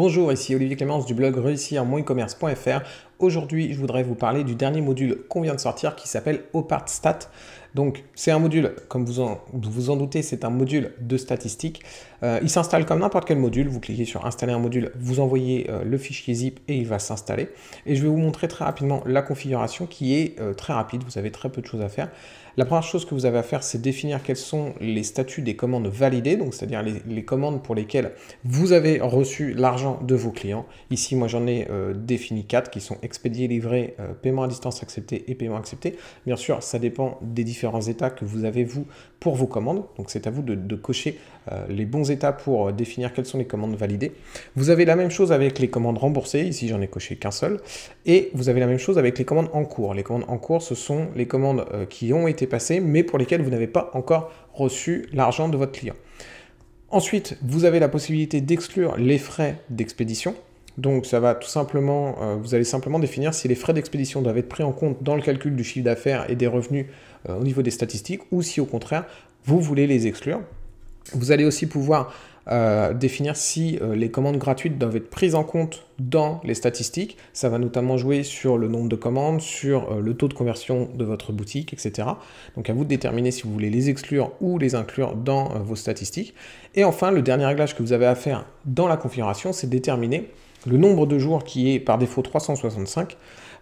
Bonjour, ici Olivier Clémence du blog réussir Aujourd'hui, je voudrais vous parler du dernier module qu'on vient de sortir qui s'appelle OpartStat. Donc, c'est un module, comme vous en, vous en doutez, c'est un module de statistiques. Euh, il s'installe comme n'importe quel module. Vous cliquez sur Installer un module, vous envoyez euh, le fichier zip et il va s'installer. Et je vais vous montrer très rapidement la configuration qui est euh, très rapide. Vous avez très peu de choses à faire. La première chose que vous avez à faire, c'est définir quels sont les statuts des commandes validées, donc c'est-à-dire les, commandes pour lesquelles vous avez reçu l'argent de vos clients. Ici, moi, j'en ai défini quatre qui sont expédier, livrer, euh, paiement à distance accepté et paiement accepté. Bien sûr, ça dépend des différents états que vous avez, vous, pour vos commandes. Donc, c'est à vous de, cocher euh, les bons états pour euh, définir quelles sont les commandes validées. Vous avez la même chose avec les commandes remboursées. Ici, j'en ai coché qu'un seul. Et vous avez la même chose avec les commandes en cours. Les commandes en cours, ce sont les commandes qui ont été passées, mais pour lesquelles vous n'avez pas encore reçu l'argent de votre client. Ensuite, vous avez la possibilité d'exclure les frais d'expédition. Donc ça va tout simplement, euh, vous allez simplement définir si les frais d'expédition doivent être pris en compte dans le calcul du chiffre d'affaires et des revenus euh, au niveau des statistiques, ou si au contraire, vous voulez les exclure. Vous allez aussi pouvoir euh, définir si les commandes gratuites doivent être prises en compte dans les statistiques. Ça va notamment jouer sur le nombre de commandes, sur le taux de conversion de votre boutique, etc. Donc à vous de déterminer si vous voulez les exclure ou les inclure dans vos statistiques. Et enfin, le dernier réglage que vous avez à faire dans la configuration, c'est déterminer le nombre de jours qui est par défaut 365,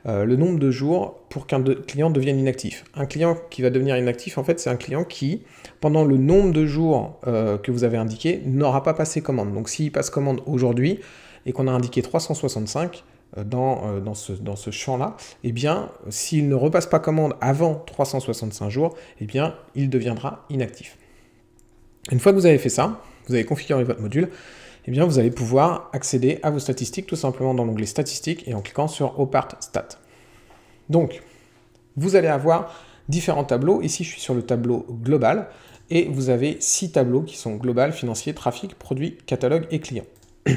euh, le nombre de jours pour qu'un client devienne inactif. Un client qui va devenir inactif, en fait, c'est un client qui, pendant le nombre de jours euh, que vous avez indiqué, n'aura pas passé commande. Donc s'il passe commande aujourd'hui et qu'on a indiqué 365, euh, dans, dans, ce, dans ce champ-là, eh bien, s'il ne repasse pas commande avant 365 jours, eh bien, il deviendra inactif. Une fois que vous avez fait ça, vous avez configuré votre module, eh bien vous allez pouvoir accéder à vos statistiques tout simplement dans l'onglet statistiques et en cliquant sur Opart Stat. Donc, vous allez avoir différents tableaux. Ici, je suis sur le tableau global et vous avez six tableaux qui sont global, financier, trafic, produit, catalogue et client.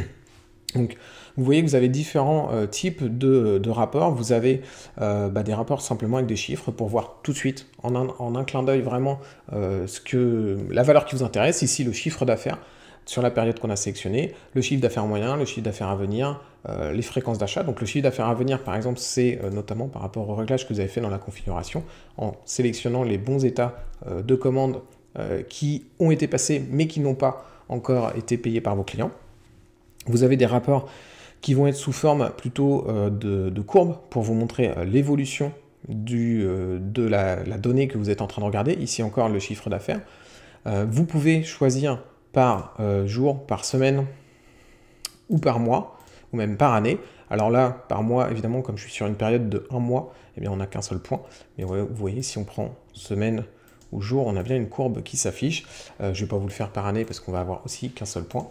Donc, vous voyez que vous avez différents euh, types de, rapports. Vous avez euh, bah, des rapports simplement avec des chiffres pour voir tout de suite, en un, clin d'œil, vraiment euh, la valeur qui vous intéresse. Ici, le chiffre d'affaires sur la période qu'on a sélectionnée, le chiffre d'affaires moyen, le chiffre d'affaires à venir, euh, les fréquences d'achat. Donc le chiffre d'affaires à venir, par exemple, c'est euh, notamment par rapport au réglage que vous avez fait dans la configuration, en sélectionnant les bons états euh, de commandes qui ont été passés mais qui n'ont pas encore été payés par vos clients. Vous avez des rapports qui vont être sous forme plutôt de, courbes pour vous montrer l'évolution de la, donnée que vous êtes en train de regarder. Ici encore le chiffre d'affaires. vous pouvez choisir par euh, jour, par semaine ou par mois, ou même par année. Alors là, par mois, évidemment, comme je suis sur une période de un mois, eh bien, on n'a qu'un seul point. Mais vous voyez, si on prend semaine ou jour, on a bien une courbe qui s'affiche. Euh, je ne vais pas vous le faire par année parce qu'on va avoir aussi qu'un seul point.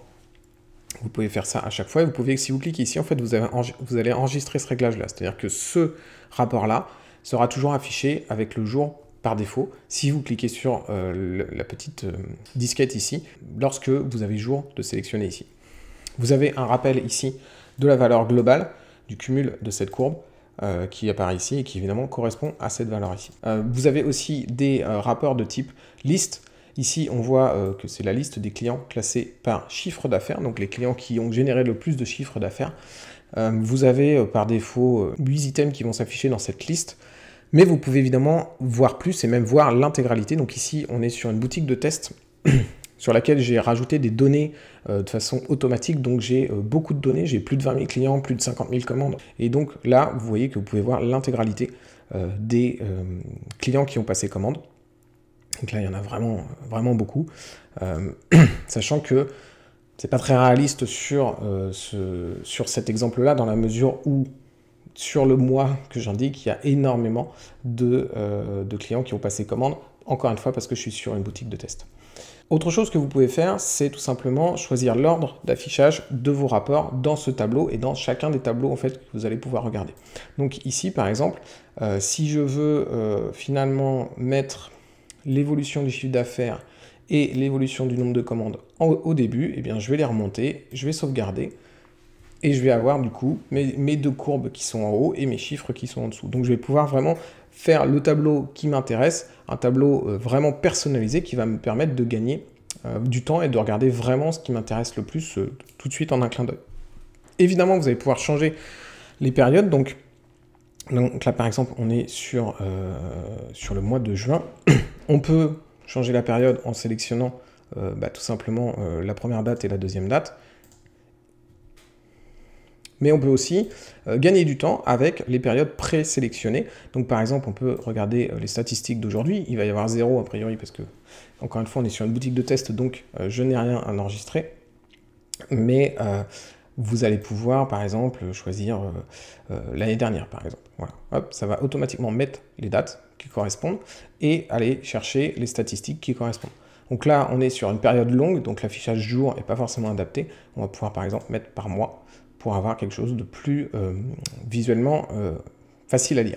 Vous pouvez faire ça à chaque fois. vous pouvez, si vous cliquez ici, en fait, vous, avez vous allez enregistrer ce réglage-là. C'est-à-dire que ce rapport-là sera toujours affiché avec le jour par défaut, si vous cliquez sur euh, la petite euh, disquette ici, lorsque vous avez jour de sélectionner ici. Vous avez un rappel ici de la valeur globale du cumul de cette courbe euh, qui apparaît ici et qui évidemment correspond à cette valeur ici. vous avez aussi des rapports de type liste. Ici, on voit que c'est la liste des clients classés par chiffre d'affaires, donc les clients qui ont généré le plus de chiffre d'affaires. vous avez par défaut 8 items qui vont s'afficher dans cette liste. Mais vous pouvez évidemment voir plus et même voir l'intégralité. Donc ici, on est sur une boutique de test sur laquelle j'ai rajouté des données euh, de façon automatique. Donc j'ai euh, beaucoup de données, j'ai plus de 20 000 clients, plus de 50 000 commandes. Et donc là, vous voyez que vous pouvez voir l'intégralité euh, des clients qui ont passé commande. Donc là, il y en a vraiment, vraiment beaucoup. sachant que c'est pas très réaliste sur, ce, sur cet exemple-là, dans la mesure où sur le mois que j'indique, il y a énormément euh, de, clients qui ont passé commande, encore une fois parce que je suis sur une boutique de test. Autre chose que vous pouvez faire, c'est tout simplement choisir l'ordre d'affichage de vos rapports dans ce tableau et dans chacun des tableaux en fait que vous allez pouvoir regarder. Donc ici par exemple, euh, si je veux euh, finalement mettre l'évolution du chiffre d'affaires et l'évolution du nombre de commandes au début, eh bien je vais les remonter, je vais sauvegarder, et je vais avoir du coup mes, deux courbes qui sont en haut et mes chiffres qui sont en dessous. Donc je vais pouvoir vraiment faire le tableau qui m'intéresse, un tableau euh, vraiment personnalisé qui va me permettre de gagner euh, du temps et de regarder vraiment ce qui m'intéresse le plus euh, tout de suite en un clin d'œil. Évidemment, vous allez pouvoir changer les périodes. Donc, là, par exemple, on est sur, sur le mois de juin. on peut changer la période en sélectionnant bah, tout simplement la première date et la deuxième date. Mais on peut aussi euh, gagner du temps avec les périodes présélectionnées. Donc par exemple, on peut regarder euh, les statistiques d'aujourd'hui. Il va y avoir zéro a priori parce que, encore une fois, on est sur une boutique de test, donc euh, je n'ai rien à enregistrer. Mais vous allez pouvoir, par exemple, choisir l'année dernière, par exemple. Voilà. Hop, ça va automatiquement mettre les dates qui correspondent et aller chercher les statistiques qui correspondent. Donc là, on est sur une période longue, donc l'affichage jour n'est pas forcément adapté. On va pouvoir par exemple mettre par mois pour avoir quelque chose de plus euh, visuellement euh, facile à lire.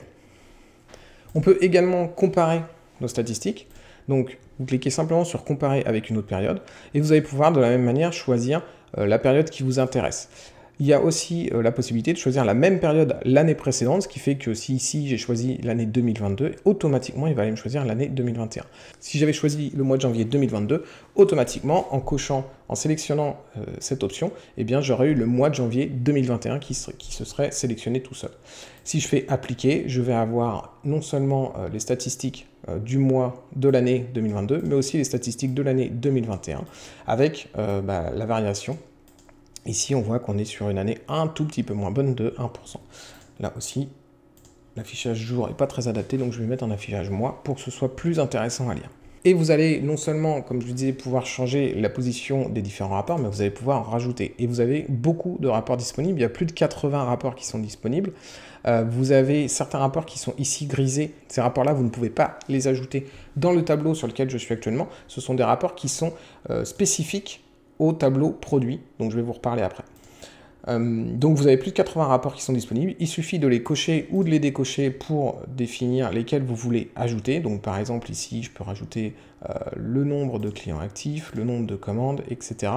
On peut également comparer nos statistiques. Donc, vous cliquez simplement sur comparer avec une autre période et vous allez pouvoir de la même manière choisir euh, la période qui vous intéresse. Il y a aussi euh, la possibilité de choisir la même période l'année précédente, ce qui fait que si ici j'ai choisi l'année 2022, automatiquement il va aller me choisir l'année 2021. Si j'avais choisi le mois de janvier 2022, automatiquement en cochant, en sélectionnant euh, cette option, eh bien j'aurais eu le mois de janvier 2021 qui, se serait sélectionné tout seul. Si je fais appliquer, je vais avoir non seulement euh, les statistiques du mois de l'année 2022, mais aussi les statistiques de l'année 2021 avec bah, la variation Ici, on voit qu'on est sur une année un tout petit peu moins bonne de 1%. Là aussi, l'affichage jour n'est pas très adapté, donc je vais mettre un affichage mois pour que ce soit plus intéressant à lire. Et vous allez non seulement, comme je vous disais, pouvoir changer la position des différents rapports, mais vous allez pouvoir en rajouter. Et vous avez beaucoup de rapports disponibles. Il y a plus de 80 rapports qui sont disponibles. Euh, vous avez certains rapports qui sont ici grisés. Ces rapports-là, vous ne pouvez pas les ajouter dans le tableau sur lequel je suis actuellement. Ce sont des rapports qui sont euh, spécifiques au tableau produit, donc je vais vous reparler après. Euh, donc vous avez plus de 80 rapports qui sont disponibles, il suffit de les cocher ou de les décocher pour définir lesquels vous voulez ajouter. Donc par exemple ici je peux rajouter euh, le nombre de clients actifs, le nombre de commandes, etc.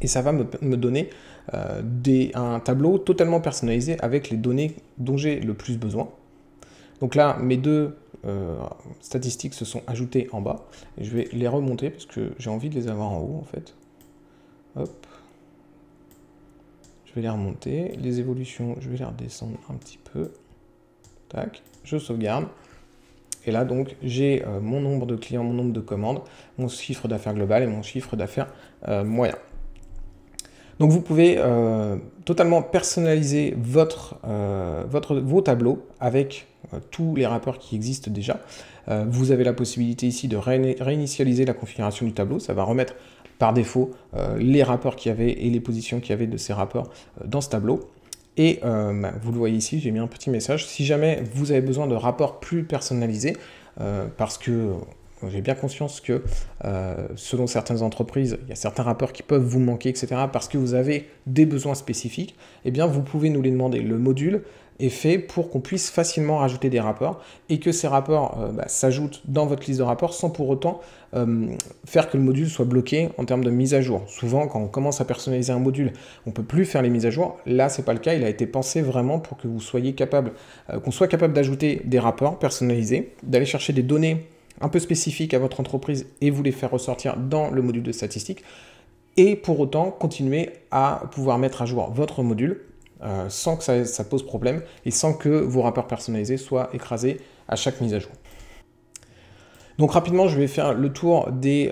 Et ça va me, donner euh, des, un tableau totalement personnalisé avec les données dont j'ai le plus besoin. Donc là mes deux statistiques se sont ajoutées en bas. Et je vais les remonter parce que j'ai envie de les avoir en haut en fait. Hop. Je vais les remonter. Les évolutions, je vais les redescendre un petit peu. Tac. Je sauvegarde. Et là, donc, j'ai euh, mon nombre de clients, mon nombre de commandes, mon chiffre d'affaires global et mon chiffre d'affaires euh, moyen. Donc, vous pouvez euh, totalement personnaliser votre, votre, vos tableaux avec tous les rapports qui existent déjà. vous avez la possibilité ici de réinitialiser la configuration du tableau. Ça va remettre par défaut euh, les rapports qu'il y avait et les positions qu'il y avait de ces rapports euh, dans ce tableau. Et euh, bah, vous le voyez ici, j'ai mis un petit message. Si jamais vous avez besoin de rapports plus personnalisés, parce que j'ai bien conscience que selon certaines entreprises, il y a certains rapports qui peuvent vous manquer, etc., parce que vous avez des besoins spécifiques, eh bien vous pouvez nous les demander. Le module est fait pour qu'on puisse facilement rajouter des rapports et que ces rapports euh, bah, s'ajoutent dans votre liste de rapports sans pour autant euh, faire que le module soit bloqué en termes de mise à jour. Souvent, quand on commence à personnaliser un module, on ne peut plus faire les mises à jour. Là, c'est pas le cas. Il a été pensé vraiment pour que vous soyez capable, euh, qu'on soit capable d'ajouter des rapports personnalisés, d'aller chercher des données un peu spécifiques à votre entreprise et vous les faire ressortir dans le module de statistiques et pour autant continuer à pouvoir mettre à jour votre module euh, sans que ça, ça, pose problème et sans que vos rappeurs personnalisés soient écrasés à chaque mise à jour. Donc rapidement, je vais faire le tour euh, des,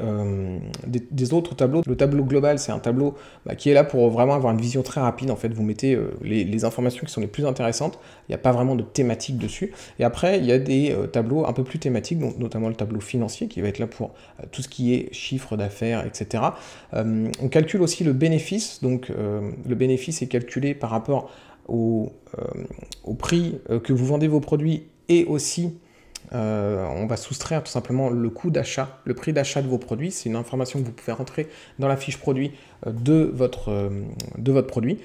des, autres tableaux. Le tableau global, c'est un tableau bah, qui est là pour vraiment avoir une vision très rapide. En fait, vous mettez euh, les, informations qui sont les plus intéressantes. Il n'y a pas vraiment de thématique dessus. Et après, il y a des euh, tableaux un peu plus thématiques, donc notamment le tableau financier qui va être là pour tout ce qui est chiffre d'affaires, etc. on calcule aussi le bénéfice. Donc le bénéfice est calculé par rapport au, au prix que vous vendez vos produits et aussi euh, on va soustraire tout simplement le coût d'achat, le prix d'achat de vos produits. C'est une information que vous pouvez rentrer dans la fiche produit euh, de votre, euh, de votre produit.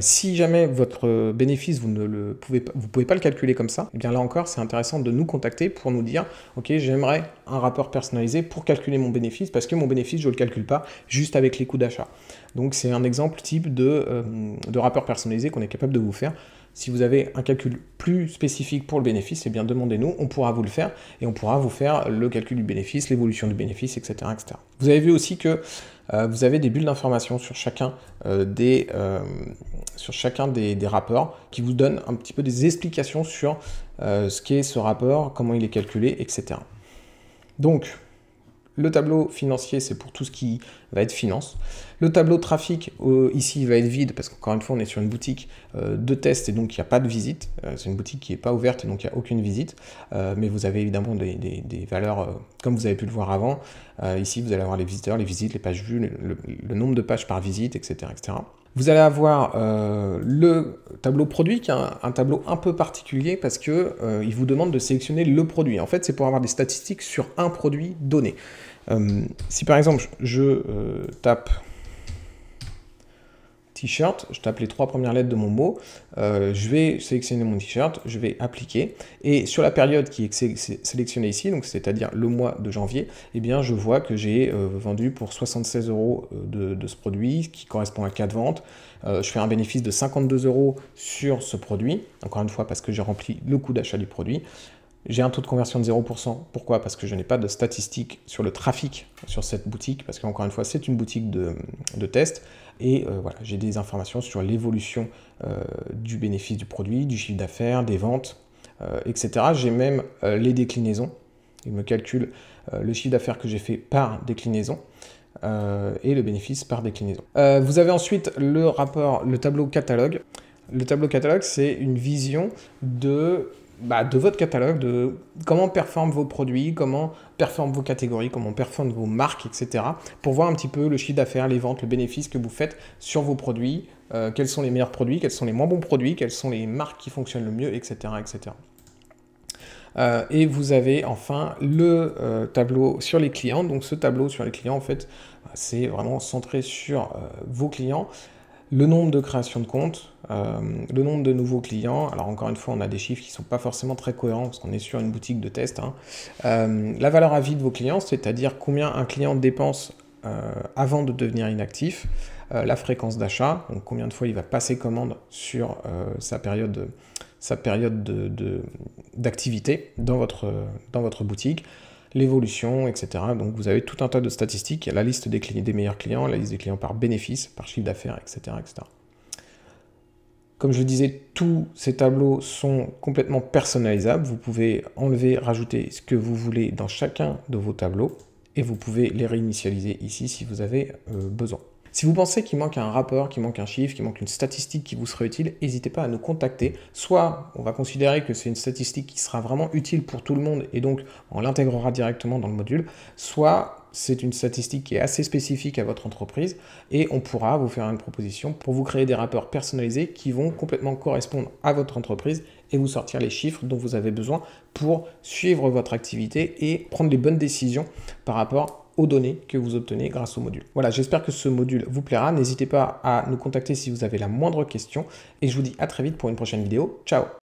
si jamais votre bénéfice, vous ne le pouvez pas, vous pouvez pas le calculer comme ça, eh bien là encore, c'est intéressant de nous contacter pour nous dire, ok, j'aimerais un rapport personnalisé pour calculer mon bénéfice, parce que mon bénéfice, je ne le calcule pas juste avec les coûts d'achat. Donc c'est un exemple type de, de rapport personnalisé qu'on est capable de vous faire. Si vous avez un calcul plus spécifique pour le bénéfice, eh bien demandez-nous, on pourra vous le faire et on pourra vous faire le calcul du bénéfice, l'évolution du bénéfice, etc., Vous avez vu aussi que euh, vous avez des bulles d'information sur chacun, euh, des, euh, sur chacun des, des, rapports qui vous donnent un petit peu des explications sur ce qu'est ce rapport, comment il est calculé, etc. Donc, le tableau financier, c'est pour tout ce qui va être finance. Le tableau trafic, euh, ici, va être vide parce qu'encore une fois, on est sur une boutique euh, de test et donc il n'y a pas de visite. Euh, c'est une boutique qui n'est pas ouverte et donc il n'y a aucune visite. mais vous avez évidemment des, valeurs comme vous avez pu le voir avant. ici, vous allez avoir les visiteurs, les visites, les pages vues, le, nombre de pages par visite, etc. etc. Vous allez avoir le tableau produit qui est un, tableau un peu particulier parce que il vous demande de sélectionner le produit. En fait, c'est pour avoir des statistiques sur un produit donné. Euh, si par exemple je euh, tape t-shirt, je tape les trois premières lettres de mon mot, euh, je vais sélectionner mon t-shirt, je vais appliquer, et sur la période qui est, sélectionnée ici, donc c'est-à-dire le mois de janvier, eh bien je vois que j'ai vendu pour 76 euros de, ce produit, qui correspond à 4 ventes. je fais un bénéfice de 52 euros sur ce produit, encore une fois parce que j'ai rempli le coût d'achat du produit, j'ai un taux de conversion de 0%. Pourquoi Parce que je n'ai pas de statistiques sur le trafic sur cette boutique, parce qu'encore une fois, c'est une boutique de, de test. Et euh, voilà, j'ai des informations sur l'évolution euh, du bénéfice du produit, du chiffre d'affaires, des ventes, euh, etc. J'ai même les déclinaisons. Il me calcule le chiffre d'affaires que j'ai fait par déclinaison. et le bénéfice par déclinaison. vous avez ensuite le rapport, le tableau catalogue. Le tableau catalogue, c'est une vision de bah, de votre catalogue, de comment performent vos produits, comment performent vos catégories, comment performent vos marques, etc. Pour voir un petit peu le chiffre d'affaires, les ventes, le bénéfice que vous faites sur vos produits, euh, quels sont les meilleurs produits, quels sont les moins bons produits, quelles sont les marques qui fonctionnent le mieux, etc. etc. Euh, et vous avez enfin le euh, tableau sur les clients. Donc ce tableau sur les clients, en fait, c'est vraiment centré sur vos clients le nombre de créations de comptes, euh, le nombre de nouveaux clients. Alors encore une fois, on a des chiffres qui ne sont pas forcément très cohérents parce qu'on est sur une boutique de test. Hein. Euh, la valeur à vie de vos clients, c'est-à-dire combien un client dépense euh, avant de devenir inactif, la fréquence d'achat, donc combien de fois il va passer commande sur sa période sa période d'activité dans, dans votre boutique l'évolution, etc. Donc vous avez tout un tas de statistiques, la liste des, des meilleurs clients, la liste des clients par bénéfice, par chiffre d'affaires, etc., etc. Comme je le disais, tous ces tableaux sont complètement personnalisables. Vous pouvez enlever, rajouter ce que vous voulez dans chacun de vos tableaux et vous pouvez les réinitialiser ici si vous avez euh, besoin. Si vous pensez qu'il manque un rapport, qu'il manque un chiffre, qu'il manque une statistique qui vous serait utile, n'hésitez pas à nous contacter. Soit on va considérer que c'est une statistique qui sera vraiment utile pour tout le monde et donc on l'intégrera directement dans le module, soit c'est une statistique qui est assez spécifique à votre entreprise et on pourra vous faire une proposition pour vous créer des rapports personnalisés qui vont complètement correspondre à votre entreprise et vous sortir les chiffres dont vous avez besoin pour suivre votre activité et prendre les bonnes décisions par rapport aux données que vous obtenez grâce au module. Voilà, j'espère que ce module vous plaira. N'hésitez pas à nous contacter si vous avez la moindre question. Et je vous dis à très vite pour une prochaine vidéo. Ciao